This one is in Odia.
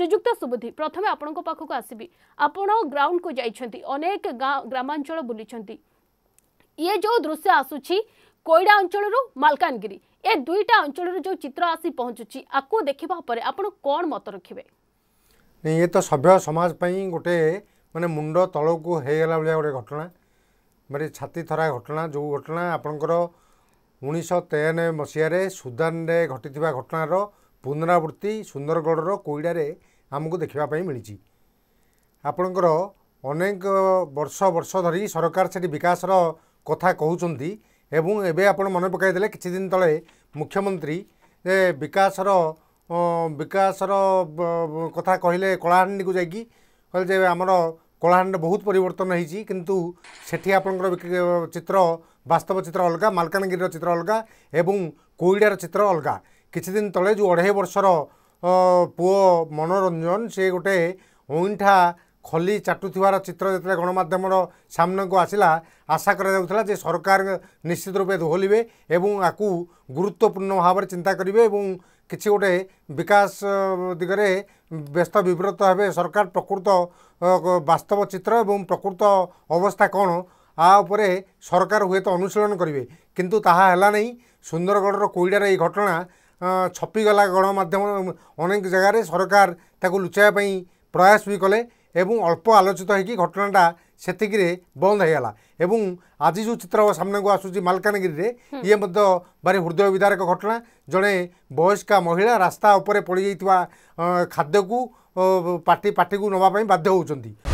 ଶ୍ରୀଯୁକ୍ତ ସୁବୁଦ୍ଧି ପ୍ରଥମେ ଆପଣଙ୍କ ପାଖକୁ ଆସିବି ଆପଣ ଗ୍ରାଉଣ୍ଡକୁ ଯାଇଛନ୍ତି ଅନେକ ଗ୍ରାମାଞ୍ଚଳ ବୁଲିଛନ୍ତି ଇଏ ଯେଉଁ ଦୃଶ୍ୟ ଆସୁଛି କୋଇଡ଼ା ଅଞ୍ଚଳରୁ ମାଲକାନଗିରି ଏ ଦୁଇଟା ଅଞ୍ଚଳରୁ ଯେଉଁ ଚିତ୍ର ଆସି ପହଞ୍ଚୁଛି ଆକୁ ଦେଖିବା ପରେ ଆପଣ କ'ଣ ମତ ରଖିବେ ଇଏ ତ ସଭ୍ୟ ସମାଜ ପାଇଁ ଗୋଟେ ମାନେ ମୁଣ୍ଡ ତଳକୁ ହେଇଗଲା ଭଳିଆ ଗୋଟେ ଘଟଣା ମାନେ ଛାତି ଥରା ଘଟଣା ଯେଉଁ ଘଟଣା ଆପଣଙ୍କର ଉଣେଇଶହ ତେୟାନବେ ମସିହାରେ ସୁଦାନରେ ଘଟିଥିବା ଘଟଣାର ପୁନରାବୃତ୍ତି ସୁନ୍ଦରଗଡ଼ର କୋଇଡ଼ାରେ ଆମକୁ ଦେଖିବା ପାଇଁ ମିଳିଛି ଆପଣଙ୍କର ଅନେକ ବର୍ଷ ବର୍ଷ ଧରି ସରକାର ସେଠି ବିକାଶର କଥା କହୁଛନ୍ତି ଏବଂ ଏବେ ଆପଣ ମନେ ପକାଇଦେଲେ କିଛି ଦିନ ତଳେ ମୁଖ୍ୟମନ୍ତ୍ରୀ ବିକାଶର ବିକାଶର କଥା କହିଲେ କଳାହାଣ୍ଡିକୁ ଯାଇକି କହିଲେ ଯେ ଆମର କଳାହାଣ୍ଡିରେ ବହୁତ ପରିବର୍ତ୍ତନ ହେଇଛି କିନ୍ତୁ ସେଠି ଆପଣଙ୍କର ଚିତ୍ର ବାସ୍ତବ ଚିତ୍ର ଅଲଗା ମାଲକାନଗିରିର ଚିତ୍ର ଅଲଗା ଏବଂ କୋଇଡ଼ାର ଚିତ୍ର ଅଲଗା କିଛିଦିନ ତଳେ ଯେଉଁ ଅଢ଼େଇ ବର୍ଷର ପୁଅ ମନୋରଞ୍ଜନ ସେ ଗୋଟେ ଅଇଁଠା ଖଲି ଚାଟୁଥିବାର ଚିତ୍ର ଯେତେବେଳେ ଗଣମାଧ୍ୟମର ସାମ୍ନାକୁ ଆସିଲା ଆଶା କରାଯାଉଥିଲା ଯେ ସରକାର ନିଶ୍ଚିତ ରୂପେ ଦୋହଲିବେ ଏବଂ ଆକୁ ଗୁରୁତ୍ୱପୂର୍ଣ୍ଣ ଭାବରେ ଚିନ୍ତା କରିବେ ଏବଂ କିଛି ଗୋଟେ ବିକାଶ ଦିଗରେ ବ୍ୟସ୍ତ ବିବ୍ରତ ହେବେ ସରକାର ପ୍ରକୃତ ବାସ୍ତବ ଚିତ୍ର ଏବଂ ପ୍ରକୃତ ଅବସ୍ଥା କ'ଣ ଆ ଉପରେ ସରକାର ହୁଏତ ଅନୁଶୀଳନ କରିବେ କିନ୍ତୁ ତାହା ହେଲା ନାହିଁ ସୁନ୍ଦରଗଡ଼ର କୋଇଡ଼ାର ଏହି ଘଟଣା ଛପିଗଲା ଗଣମାଧ୍ୟମ ଅନେକ ଜାଗାରେ ସରକାର ତାକୁ ଲୁଚାଇବା ପାଇଁ ପ୍ରୟାସ ବି କଲେ ଏବଂ ଅଳ୍ପ ଆଲୋଚିତ ହୋଇକି ଘଟଣାଟା ସେତିକିରେ ବନ୍ଦ ହୋଇଗଲା ଏବଂ ଆଜି ଯେଉଁ ଚିତ୍ର ସାମ୍ନାକୁ ଆସୁଛି ମାଲକାନଗିରିରେ ଇଏ ମଧ୍ୟ ଭାରି ହୃଦୟ ବିଦାରକ ଘଟଣା ଜଣେ ବୟସ୍କା ମହିଳା ରାସ୍ତା ଉପରେ ପଡ଼ିଯାଇଥିବା ଖାଦ୍ୟକୁ ପାଟି ପାଟିକୁ ନେବା ପାଇଁ ବାଧ୍ୟ ହେଉଛନ୍ତି